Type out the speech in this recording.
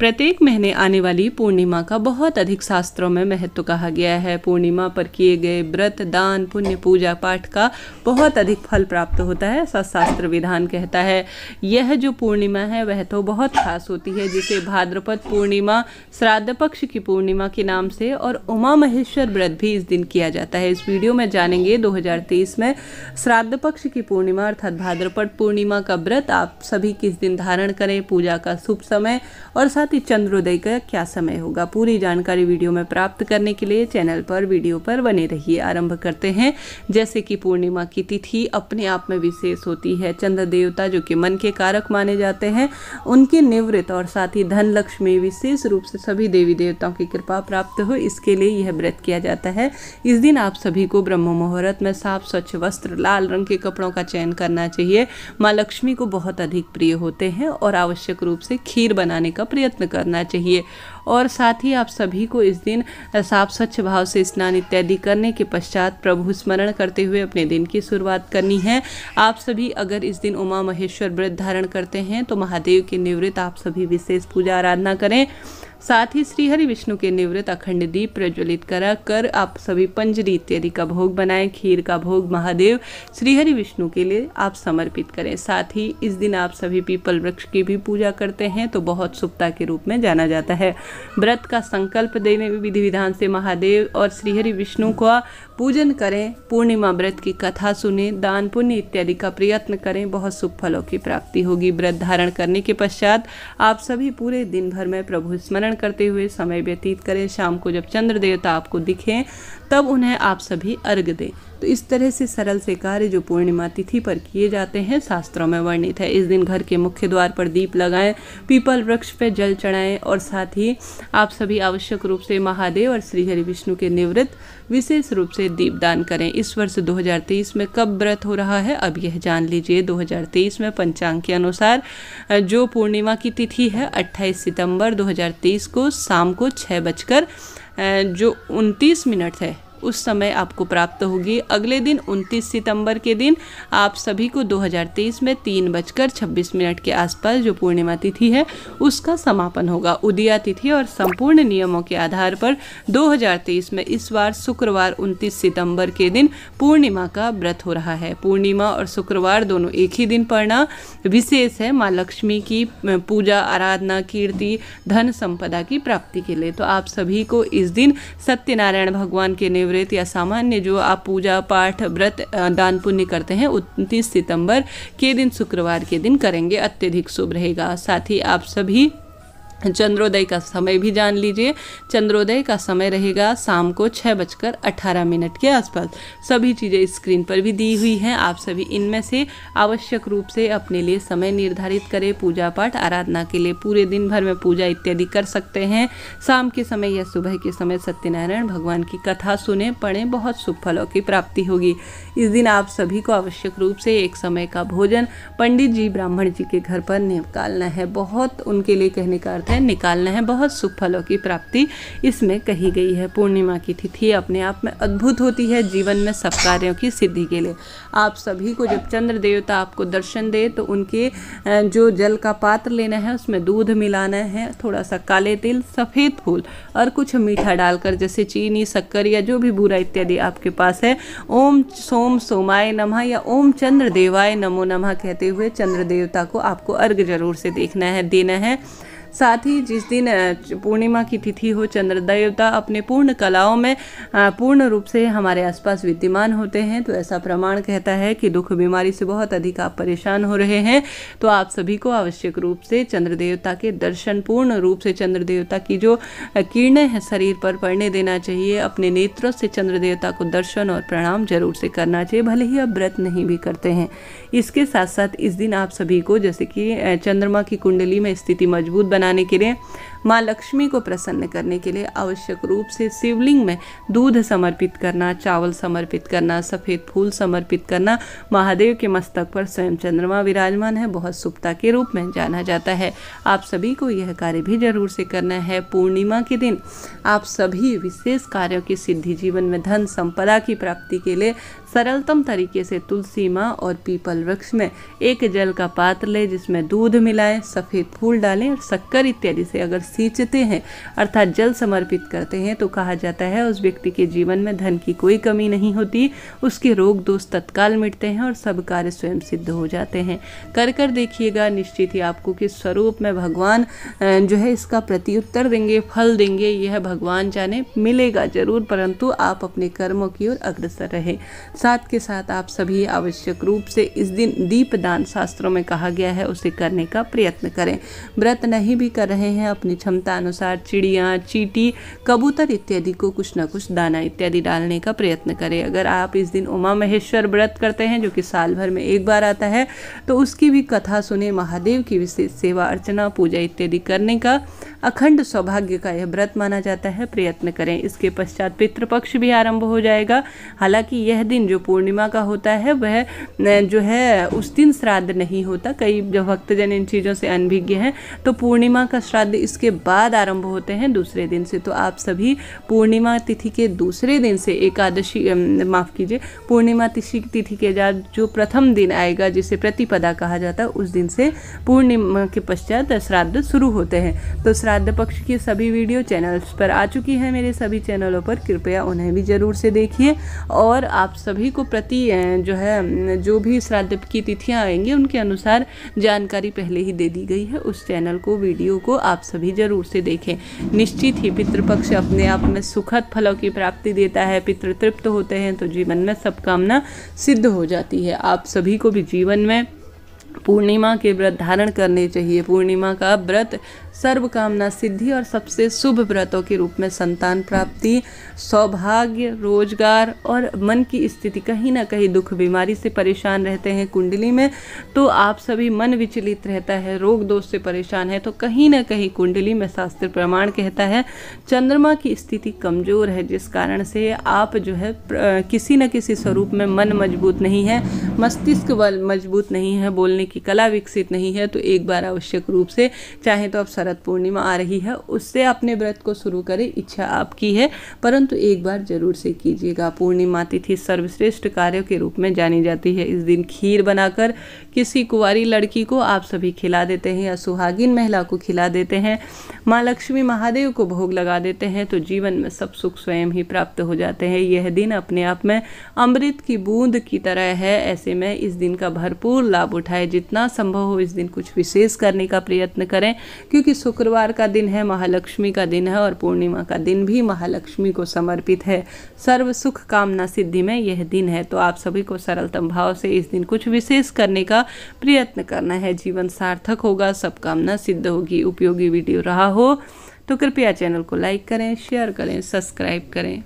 प्रत्येक महीने आने वाली पूर्णिमा का बहुत अधिक शास्त्रों में महत्व कहा गया है पूर्णिमा पर किए गए व्रत दान पुण्य पूजा पाठ का बहुत अधिक फल प्राप्त होता है ऐसा शास्त्र विधान कहता है यह जो पूर्णिमा है वह तो बहुत खास होती है जिसे भाद्रपद पूर्णिमा श्राद्ध पक्ष की पूर्णिमा के नाम से और उमा महेश्वर व्रत भी इस दिन किया जाता है इस वीडियो में जानेंगे दो में श्राद्ध पक्ष की पूर्णिमा अर्थात भाद्रपद पूर्णिमा का व्रत आप सभी किस दिन धारण करें पूजा का शुभ समय और साथ साथ ही चंद्रोदय का क्या समय होगा पूरी जानकारी वीडियो में प्राप्त करने के लिए चैनल पर वीडियो पर बने रहिए आरंभ करते हैं जैसे कि पूर्णिमा की तिथि अपने आप में विशेष होती है चंद्र देवता जो कि मन के कारक माने जाते हैं उनके निवृत्त और साथ ही धनलक्ष्मी विशेष रूप से सभी देवी देवताओं की कृपा प्राप्त हो इसके लिए यह व्रत किया जाता है इस दिन आप सभी को ब्रह्म मुहूर्त में साफ स्वच्छ वस्त्र लाल रंग के कपड़ों का चयन करना चाहिए माँ लक्ष्मी को बहुत अधिक प्रिय होते हैं और आवश्यक रूप से खीर बनाने का प्रयत्न प्रयत्न करना चाहिए और साथ ही आप सभी को इस दिन साफ स्वच्छ भाव से स्नान इत्यादि करने के पश्चात प्रभु स्मरण करते हुए अपने दिन की शुरुआत करनी है आप सभी अगर इस दिन उमा महेश्वर व्रत धारण करते हैं तो महादेव के निवृत्त आप सभी विशेष पूजा आराधना करें साथ ही श्रीहरि विष्णु के निवृत्त अखंड दीप प्रज्वलित करा कर आप सभी पंजरी इत्यादि का भोग बनाए खीर का भोग महादेव श्रीहरि विष्णु के लिए आप समर्पित करें साथ ही इस दिन आप सभी पीपल वृक्ष की भी पूजा करते हैं तो बहुत सुप्ता के रूप में जाना जाता है व्रत का संकल्प देने विधि विधान से महादेव और श्रीहरि विष्णु का पूजन करें पूर्णिमा व्रत की कथा सुने दान पुण्य इत्यादि का प्रयत्न करें बहुत सुख फलों की प्राप्ति होगी व्रत धारण करने के पश्चात आप सभी पूरे दिन भर में प्रभु स्मरण करते हुए समय व्यतीत करें शाम को जब चंद्र देवता आपको दिखें तब उन्हें आप सभी अर्घ दें तो इस तरह से सरल से कार्य जो पूर्णिमा तिथि पर किए जाते हैं शास्त्रों में वर्णित है इस दिन घर के मुख्य द्वार पर दीप लगाएं पीपल वृक्ष पर जल चढ़ाएं और साथ ही आप सभी आवश्यक रूप से महादेव और श्री हरि विष्णु के निवृत्त विशेष रूप से दीपदान करें इस वर्ष 2023 में कब व्रत हो रहा है अब यह जान लीजिए 2023 में पंचांग के अनुसार जो पूर्णिमा की तिथि है 28 सितंबर 2023 को शाम को छः बजकर जो उनतीस मिनट है उस समय आपको प्राप्त होगी अगले दिन 29 सितंबर के दिन आप सभी को 2023 में तीन बजकर छब्बीस मिनट के आसपास जो पूर्णिमा तिथि है उसका समापन होगा उदिया तिथि और संपूर्ण नियमों के आधार पर 2023 में इस बार शुक्रवार 29 सितंबर के दिन पूर्णिमा का व्रत हो रहा है पूर्णिमा और शुक्रवार दोनों एक ही दिन पढ़ना विशेष है माँ लक्ष्मी की पूजा आराधना कीर्ति धन संपदा की प्राप्ति के लिए तो आप सभी को इस दिन सत्यनारायण भगवान के व्रत या सामान्य जो आप पूजा पाठ व्रत दान पुण्य करते हैं उनतीस सितंबर के दिन शुक्रवार के दिन करेंगे अत्यधिक शुभ रहेगा साथ ही आप सभी चंद्रोदय का समय भी जान लीजिए चंद्रोदय का समय रहेगा शाम को छः बजकर अठारह मिनट के आसपास सभी चीज़ें स्क्रीन पर भी दी हुई हैं आप सभी इनमें से आवश्यक रूप से अपने लिए समय निर्धारित करें पूजा पाठ आराधना के लिए पूरे दिन भर में पूजा इत्यादि कर सकते हैं शाम के समय या सुबह के समय सत्यनारायण भगवान की कथा सुने पढ़ें बहुत सुख फलों की प्राप्ति होगी इस दिन आप सभी को आवश्यक रूप से एक समय का भोजन पंडित जी ब्राह्मण जी के घर पर निकालना है बहुत उनके लिए कहने का अर्थ है निकालना है बहुत सुख फलों की प्राप्ति इसमें कही गई है पूर्णिमा की तिथि अपने आप में अद्भुत होती है जीवन में सब कार्यों की सिद्धि के लिए आप सभी को जब चंद्र देवता आपको दर्शन दे तो उनके जो जल का पात्र लेना है उसमें दूध मिलाना है थोड़ा सा काले तिल सफ़ेद फूल और कुछ मीठा डालकर जैसे चीनी शक्कर या जो भी बूरा इत्यादि आपके पास है ओम सोम सोमाय नमः या ओम चंद्र देवाय नमो नमः कहते हुए चंद्र देवता को आपको अर्घ जरूर से देखना है देना है साथ ही जिस दिन पूर्णिमा की तिथि हो चंद्र देवता अपने पूर्ण कलाओं में पूर्ण रूप से हमारे आसपास विद्यमान होते हैं तो ऐसा प्रमाण कहता है कि दुख बीमारी से बहुत अधिक आप परेशान हो रहे हैं तो आप सभी को आवश्यक रूप से चंद्र देवता के दर्शन पूर्ण रूप से चंद्र देवता की जो किरणें हैं शरीर पर पड़ने देना चाहिए अपने नेत्रों से चंद्र देवता को दर्शन और प्रणाम जरूर से करना चाहिए भले ही आप व्रत नहीं भी करते हैं इसके साथ साथ इस दिन आप सभी को जैसे कि चंद्रमा की कुंडली में स्थिति मजबूत बना बनाने के लिए माँ लक्ष्मी को प्रसन्न करने के लिए आवश्यक रूप से शिवलिंग में दूध समर्पित करना चावल समर्पित करना सफ़ेद फूल समर्पित करना महादेव के मस्तक पर स्वयं चंद्रमा विराजमान है बहुत सुप्ता के रूप में जाना जाता है आप सभी को यह कार्य भी जरूर से करना है पूर्णिमा के दिन आप सभी विशेष कार्यों की सिद्धि जीवन में धन संपदा की प्राप्ति के लिए सरलतम तरीके से तुलसी माँ और पीपल वृक्ष में एक जल का पात्र लें जिसमें दूध मिलाएं सफ़ेद फूल डालें और शक्कर इत्यादि से अगर सींचते हैं अर्थात जल समर्पित करते हैं तो कहा जाता है उस व्यक्ति के जीवन में धन की कोई कमी नहीं होती उसके रोग दोष तत्काल मिटते हैं और सब कार्य स्वयं सिद्ध हो जाते हैं कर कर देखिएगा निश्चित ही आपको किस स्वरूप में भगवान जो है इसका प्रत्युत्तर देंगे फल देंगे यह भगवान जाने मिलेगा जरूर परंतु आप अपने कर्मों की ओर अग्रसर रहे साथ के साथ आप सभी आवश्यक रूप से इस दिन दीपदान शास्त्रों में कहा गया है उसे करने का प्रयत्न करें व्रत नहीं भी कर रहे हैं अपनी क्षमता अनुसार चिड़िया चीटी कबूतर इत्यादि को कुछ ना कुछ दाना इत्यादि डालने का प्रयत्न करें अगर आप इस दिन उमा महेश्वर व्रत करते हैं जो कि साल भर में एक बार आता है तो उसकी भी कथा सुने महादेव की विशेष सेवा अर्चना पूजा इत्यादि करने का अखंड सौभाग्य का यह व्रत माना जाता है प्रयत्न करें इसके पश्चात पितृपक्ष भी आरंभ हो जाएगा हालांकि यह दिन जो पूर्णिमा का होता है वह जो है उस दिन श्राद्ध नहीं होता कई जो भक्तजन इन चीज़ों से अनभिज्ञ हैं तो पूर्णिमा का श्राद्ध इसके बाद आरंभ होते हैं दूसरे दिन से तो आप सभी पूर्णिमा तिथि के दूसरे दिन से एकादशी माफ़ कीजिए पूर्णिमा तिथि तिथि के बाद जो प्रथम दिन आएगा जिसे प्रतिपदा कहा जाता है उस दिन से पूर्णिमा के पश्चात श्राद्ध शुरू होते हैं तो श्राद्ध श्राद्ध पक्ष की सभी वीडियो चैनल्स पर आ चुकी है मेरे सभी चैनलों पर कृपया उन्हें भी ज़रूर से देखिए और आप सभी को प्रति जो है जो भी श्राद्ध की तिथियाँ आएंगी उनके अनुसार जानकारी पहले ही दे दी गई है उस चैनल को वीडियो को आप सभी ज़रूर से देखें निश्चित ही पितृपक्ष अपने आप में सुखद फलों की प्राप्ति देता है पितृतृप्त होते हैं तो जीवन में सब कामना सिद्ध हो जाती है आप सभी को भी जीवन में पूर्णिमा के व्रत धारण करने चाहिए पूर्णिमा का व्रत सर्व कामना सिद्धि और सबसे शुभ व्रतों के रूप में संतान प्राप्ति सौभाग्य रोजगार और मन की स्थिति कहीं ना कहीं दुख बीमारी से परेशान रहते हैं कुंडली में तो आप सभी मन विचलित रहता है रोग दोष से परेशान है तो कहीं ना कहीं कुंडली में शास्त्र प्रमाण कहता है चंद्रमा की स्थिति कमजोर है जिस कारण से आप जो है किसी न किसी स्वरूप में मन मजबूत नहीं है मस्तिष्क बल मजबूत नहीं है बोलने बोलने की कला विकसित नहीं है तो एक बार आवश्यक रूप से चाहे तो अब शरद पूर्णिमा आ रही है उससे अपने व्रत को शुरू करें इच्छा आपकी है परंतु एक बार जरूर से कीजिएगा पूर्णिमा तिथि सर्वश्रेष्ठ कार्यों के रूप में जानी जाती है इस दिन खीर बनाकर किसी कुंवारी लड़की को आप सभी खिला देते हैं या सुहागिन महिला को खिला देते हैं माँ लक्ष्मी महादेव को भोग लगा देते हैं तो जीवन में सब सुख स्वयं ही प्राप्त हो जाते हैं यह दिन अपने आप में अमृत की बूंद की तरह है ऐसे में इस दिन का भरपूर लाभ उठाए जितना संभव हो इस दिन कुछ विशेष करने का प्रयत्न करें क्योंकि शुक्रवार का दिन है महालक्ष्मी का दिन है और पूर्णिमा का दिन भी महालक्ष्मी को समर्पित है सर्व सुख कामना सिद्धि में यह दिन है तो आप सभी को सरलतम भाव से इस दिन कुछ विशेष करने का प्रयत्न करना है जीवन सार्थक होगा सब कामना सिद्ध होगी उपयोगी वीडियो रहा हो तो कृपया चैनल को लाइक करें शेयर करें सब्सक्राइब करें